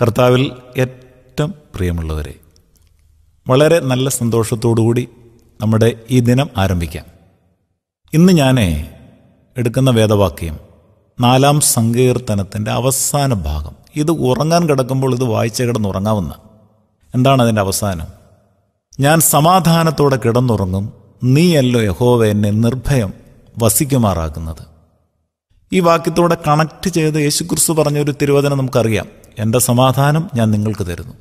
കർത്താവിൽ ഏറ്റവും പ്രിയമുള്ളവരെ വളരെ നല്ല കൂടി നമ്മുടെ ഈ ദിനം ആരംഭിക്കാം ഇന്ന് ഞാൻ എടുക്കുന്ന വേദവാക്യം നാലാം സങ്കീർത്തനത്തിൻ്റെ അവസാന ഭാഗം ഇത് ഉറങ്ങാൻ കിടക്കുമ്പോൾ ഇത് വായിച്ച കിടന്നുറങ്ങാവുന്ന എന്താണ് അതിൻ്റെ അവസാനം ഞാൻ സമാധാനത്തോടെ കിടന്നുറങ്ങും നീയല്ലോ യഹോവ എന്നെ നിർഭയം വസിക്കുമാറാക്കുന്നത് ഈ വാക്യത്തോടെ കണക്ട് ചെയ്ത് യേശുക്രിസ്തു പറഞ്ഞൊരു തിരുവചനം നമുക്കറിയാം എൻ്റെ സമാധാനം ഞാൻ നിങ്ങൾക്ക് തരുന്നു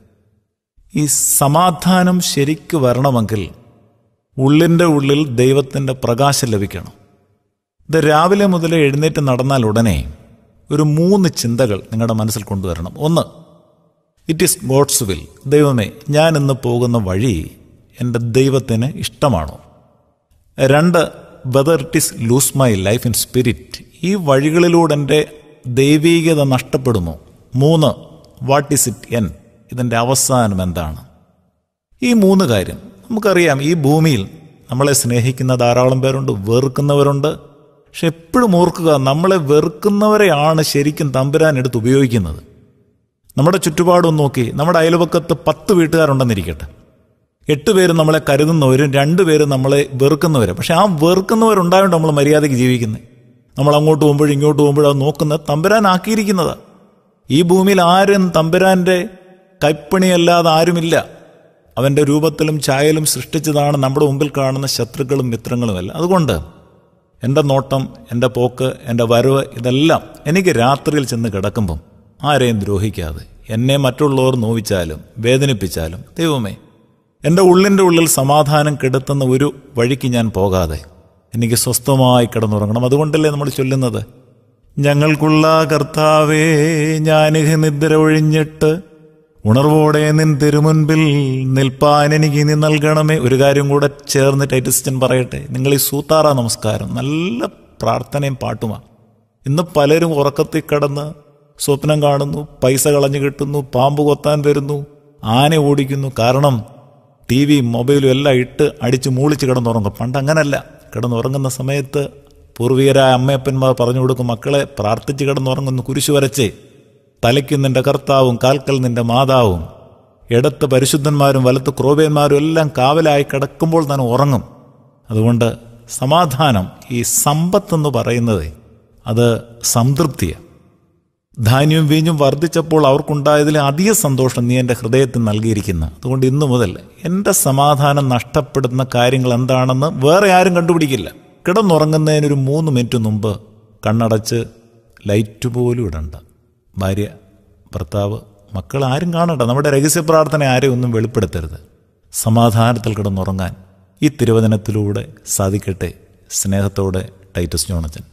ഈ സമാധാനം ശരിക്കു വരണമെങ്കിൽ ഉള്ളിൻ്റെ ഉള്ളിൽ ദൈവത്തിൻ്റെ പ്രകാശം ലഭിക്കണം ഇത് രാവിലെ മുതൽ എഴുന്നേറ്റ് നടന്നാൽ ഉടനെ ഒരു മൂന്ന് ചിന്തകൾ നിങ്ങളുടെ മനസ്സിൽ കൊണ്ടുവരണം ഒന്ന് ഇറ്റ് ഈസ് ഗോഡ്സ് വിൽ ദൈവമേ ഞാൻ ഇന്ന് പോകുന്ന വഴി എൻ്റെ ദൈവത്തിന് ഇഷ്ടമാണോ രണ്ട് whether it is lose my life in spirit ഈ വഴികളിലൂടെ എൻ്റെ ദൈവീകത നഷ്ടപ്പെടുമോ മൂന്ന് വാട്ട് ഈസ് ഇറ്റ് എൻ ഇതിൻ്റെ അവസാനം എന്താണ് ഈ മൂന്ന് കാര്യം നമുക്കറിയാം ഈ ഭൂമിയിൽ നമ്മളെ സ്നേഹിക്കുന്ന ധാരാളം പേരുണ്ട് വെറുക്കുന്നവരുണ്ട് പക്ഷെ എപ്പോഴും ഓർക്കുക നമ്മളെ വെറുക്കുന്നവരെയാണ് ശരിക്കും തമ്പുരാൻ എടുത്ത് ഉപയോഗിക്കുന്നത് നമ്മുടെ ചുറ്റുപാടും നോക്കി നമ്മുടെ അയൽപക്കത്ത് പത്ത് വീട്ടുകാരുണ്ടെന്നിരിക്കട്ടെ എട്ട് പേര് നമ്മളെ കരുതുന്നവരും രണ്ട് പേര് നമ്മളെ വെറുക്കുന്നവരും പക്ഷെ ആ വെറുക്കുന്നവരുണ്ടായതുകൊണ്ട് നമ്മൾ മര്യാദയ്ക്ക് ജീവിക്കുന്നത് നമ്മൾ അങ്ങോട്ട് പോകുമ്പോഴും ഇങ്ങോട്ട് പോകുമ്പോഴും അത് നോക്കുന്നത് തമ്പുരാനാക്കിയിരിക്കുന്നതാണ് ഈ ഭൂമിയിൽ ആരും തമ്പുരാന്റെ കൈപ്പണിയല്ലാതെ ആരുമില്ല അവൻ്റെ രൂപത്തിലും ഛായയിലും സൃഷ്ടിച്ചതാണ് നമ്മുടെ മുമ്പിൽ കാണുന്ന ശത്രുക്കളും മിത്രങ്ങളുമല്ല അതുകൊണ്ട് എൻ്റെ നോട്ടം എൻ്റെ പോക്ക് എൻ്റെ വരവ് ഇതെല്ലാം എനിക്ക് രാത്രിയിൽ ചെന്ന് കിടക്കുമ്പം ആരെയും ദ്രോഹിക്കാതെ എന്നെ മറ്റുള്ളവർ നോവിച്ചാലും വേദനിപ്പിച്ചാലും ദൈവമേ എൻ്റെ ഉള്ളിൻ്റെ ഉള്ളിൽ സമാധാനം കെടുത്തുന്ന ഒരു വഴിക്ക് ഞാൻ പോകാതെ എനിക്ക് സ്വസ്ഥമായി കിടന്നുറങ്ങണം അതുകൊണ്ടല്ലേ നമ്മൾ ചൊല്ലുന്നത് ഞങ്ങൾക്കുള്ള കർത്താവേ ഞാനിഹ് നിദ്ര ഒഴിഞ്ഞിട്ട് ഉണർവോടെ നിൻ തിരുമുൻപിൽ നിൽപ്പാൻ എനിക്ക് ഇനി നൽകണമേ ഒരു കാര്യം കൂടെ ചേർന്ന് ടൈറ്റിസ്റ്റൻ പറയട്ടെ നിങ്ങൾ ഈ സൂത്താറ നമസ്കാരം നല്ല പ്രാർത്ഥനയും പാട്ടുമാണ് ഇന്ന് പലരും ഉറക്കത്തിൽ കടന്ന് സ്വപ്നം കാണുന്നു പൈസ കളഞ്ഞു കിട്ടുന്നു പാമ്പ് കൊത്താൻ വരുന്നു ആന ഓടിക്കുന്നു കാരണം ടി വി മൊബൈലും എല്ലാം ഇട്ട് അടിച്ച് മൂളിച്ച് കിടന്നുറങ്ങും പണ്ട് അങ്ങനല്ല കിടന്നുറങ്ങുന്ന സമയത്ത് പൂർവികരായ അമ്മയപ്പന്മാർ പറഞ്ഞു കൊടുക്കും മക്കളെ പ്രാർത്ഥിച്ച് കിടന്നുറങ്ങുന്ന കുരിശു വരച്ച് തലയ്ക്ക് നിന്റെ കർത്താവും കാൽക്കൽ നിന്റെ മാതാവും ഇടത്ത് പരിശുദ്ധന്മാരും വലത്ത് ക്രോബേന്മാരും എല്ലാം കാവലായി കിടക്കുമ്പോൾ തന്നെ ഉറങ്ങും അതുകൊണ്ട് സമാധാനം ഈ സമ്പത്തെന്ന് പറയുന്നത് അത് സംതൃപ്തിയാണ് ധാന്യവും വീഞ്ഞും വർദ്ധിച്ചപ്പോൾ അവർക്കുണ്ടായതിൽ അധിക സന്തോഷം നീ എൻ്റെ ഹൃദയത്തിൽ നൽകിയിരിക്കുന്നു അതുകൊണ്ട് ഇന്നു മുതൽ എൻ്റെ സമാധാനം നഷ്ടപ്പെടുന്ന കാര്യങ്ങൾ എന്താണെന്ന് വേറെ ആരും കണ്ടുപിടിക്കില്ല കിടന്നുറങ്ങുന്നതിനൊരു മൂന്ന് മിനിറ്റ് മുമ്പ് കണ്ണടച്ച് ലൈറ്റ് പോലും ഇടണ്ട ഭാര്യ ഭർത്താവ് മക്കൾ ആരും കാണണ്ട നമ്മുടെ രഹസ്യ പ്രാർത്ഥന ആരെയും ഒന്നും വെളിപ്പെടുത്തരുത് സമാധാനത്തിൽ കിടന്നുറങ്ങാൻ ഈ തിരുവചനത്തിലൂടെ സാധിക്കട്ടെ സ്നേഹത്തോടെ ടൈറ്റസ് ജോണച്ചൻ